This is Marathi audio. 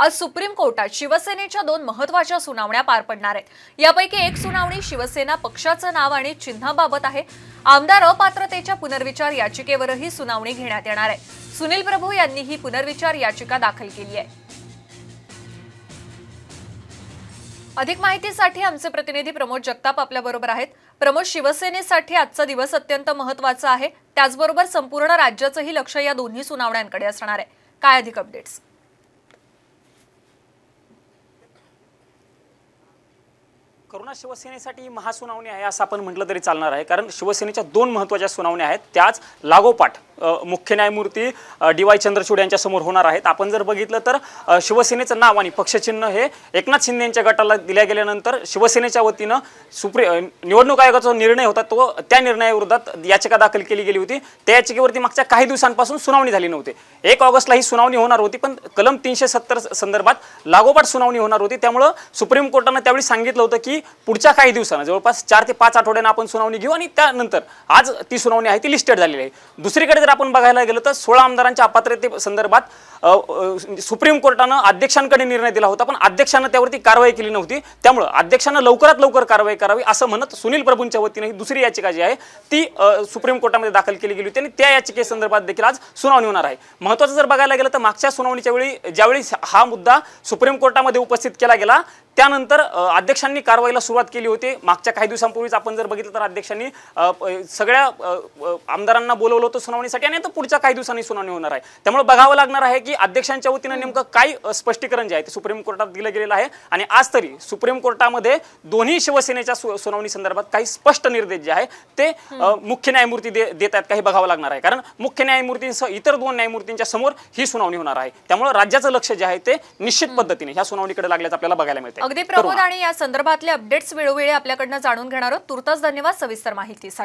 आज सुप्रीम कोर्टात शिवसेनेच्या दोन महत्वाच्या सुनावण्या पार पडणार आहेत यापैकी एक सुनावणी शिवसेना पक्षाचं नाव आणि चिन्हाबाबत आहे आमदार अपात्रतेच्या पुनर्विचार याचिकेवरही सुनावणी घेण्यात येणार आहे सुनील प्रभू यांनी ही पुनर्विचार याचिका दाखल केली आहे अधिक माहितीसाठी आमचे प्रतिनिधी प्रमोद जगताप आपल्याबरोबर आहेत प्रमोद शिवसेनेसाठी आजचा दिवस अत्यंत महत्वाचा आहे त्याचबरोबर संपूर्ण राज्याचंही लक्ष या दोन्ही सुनावण्यांकडे असणार आहे काय अधिक अपडेट्स करोना शिवसेनेसाठी महासुनावणी आहे असं आपण म्हटलं तरी चालणार आहे कारण शिवसेनेच्या दोन महत्त्वाच्या सुनावण्या आहेत त्याच लागोपाठ मुख्य न्यायमूर्ती डी वाय चंद्रचूड यांच्यासमोर होणार आहेत आपण जर बघितलं तर शिवसेनेचं नाव आणि पक्षचिन्ह हे एकनाथ शिंदे यांच्या गटाला दिल्या गेल्यानंतर शिवसेनेच्या वतीनं सुप्रिय निवडणूक आयोगाचा निर्णय होता तो त्या निर्णयाविरोधात याचिका दाखल केली गेली होती त्या याचिकेवरती मागच्या काही दिवसांपासून सुनावणी झाली नव्हती एक ऑगस्टला ही सुनावणी होणार होती पण कलम तीनशे सत्तर संदर्भात लागोपाठ सुनावणी होणार होती त्यामुळं सुप्रीम कोर्टानं त्यावेळी सांगितलं होतं की पुढच्या काही दिवसांना जवळपास चार ते पाच आठवड्यानं आपण सुनावणी घेऊ आणि त्यानंतर आज ती सुनावणी आहे ती लिस्टेड झालेली आहे दुसरीकडे आपण बघायला गेलो तर सोळा आमदारांच्या अपात्रते संदर्भात सुप्रीम कोर्टानं अध्यक्षांकडे निर्णय दिला होता पण अध्यक्षानं त्यावरती कारवाई केली नव्हती त्यामुळं अध्यक्षांना लवकरात लवकर कारवाई करावी असं म्हणत सुनील प्रभूंच्या वतीने ही दुसरी याचिका जी आहे ती सुप्रीम कोर्टामध्ये दाखल केली गेली होती आणि त्या याचिकेसंदर्भात देखील आज सुनावणी होणार आहे महत्त्वाचं जर बघायला गेलं तर मागच्या सुनावणीच्या वेळी ज्यावेळी हा मुद्दा सुप्रीम कोर्टामध्ये उपस्थित केला गेला त्यानंतर अध्यक्षांनी कारवाईला सुरुवात केली होती मागच्या काही दिवसांपूर्वीच आपण जर बघितलं तर अध्यक्षांनी सगळ्या आमदारांना बोलवलं होतं सुनावणीसाठी आणि आता पुढच्या काही दिवसांनी सुनावणी होणार आहे त्यामुळे बघावं लागणार आहे की अध्यक्षांच्या वतीनं नेमकं काय स्पष्टीकरण जे आहे ते सुप्रीम कोर्टात दिलं गेलेलं आहे आणि आज तरी सुप्रीम कोर्टामध्ये दोन्ही शिवसेनेच्या सुनावणी संदर्भात काही स्पष्ट निर्देश जे आहे ते मुख्य न्यायमूर्ती देत आहेत काही बघावं लागणार आहे कारण मुख्य न्यायमूर्तींसह इतर दोन न्यायमूर्तींच्या समोर ही सुनावणी होणार आहे त्यामुळे राज्याचं लक्ष जे आहे ते निश्चित पद्धतीने या सुनावणीकडे लागल्याचं आपल्याला बघायला मिळते अगदी प्रमोद आणि या संदर्भातले अपडेट्स वेळोवेळी आपल्याकडनं जाणून घेणार आहोत तुर्तास धन्यवाद सविस्तर माहिती